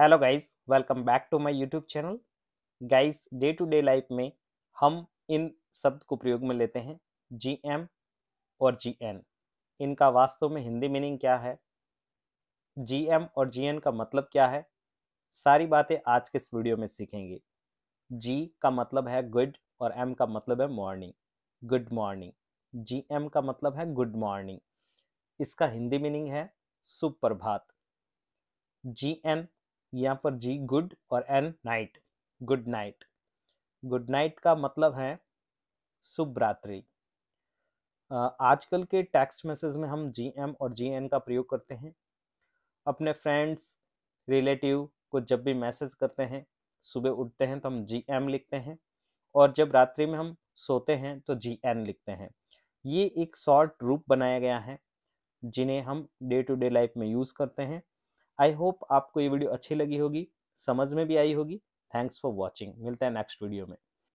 hello guys welcome back to my YouTube channel guys day to day life में हम इन शब्द को प्रयोग में लेते हैं जी एम और जी एन इनका वास्तव में हिंदी मीनिंग क्या है जी एम और जी एन का मतलब क्या है सारी बातें आज के इस वीडियो में सीखेंगे जी का मतलब है गुड और एम का मतलब है morning good morning G M का मतलब है गुड मॉर्निंग इसका हिंदी मीनिंग है सुप्रभात जी एन यहाँ पर जी गुड और N night good night good night का मतलब है शुभ रात्रि आजकल के टेक्स्ट मैसेज में हम जी एम और जी एन का प्रयोग करते हैं अपने फ्रेंड्स रिलेटिव को जब भी मैसेज करते हैं सुबह उठते हैं तो हम जी एम लिखते हैं और जब रात्रि में हम सोते हैं तो जी एन लिखते हैं ये एक शॉर्ट रूप बनाया गया है जिन्हें हम डे टू डे लाइफ में यूज़ करते हैं आई होप आपको ये वीडियो अच्छी लगी होगी समझ में भी आई होगी थैंक्स फॉर वॉचिंग मिलता है नेक्स्ट वीडियो में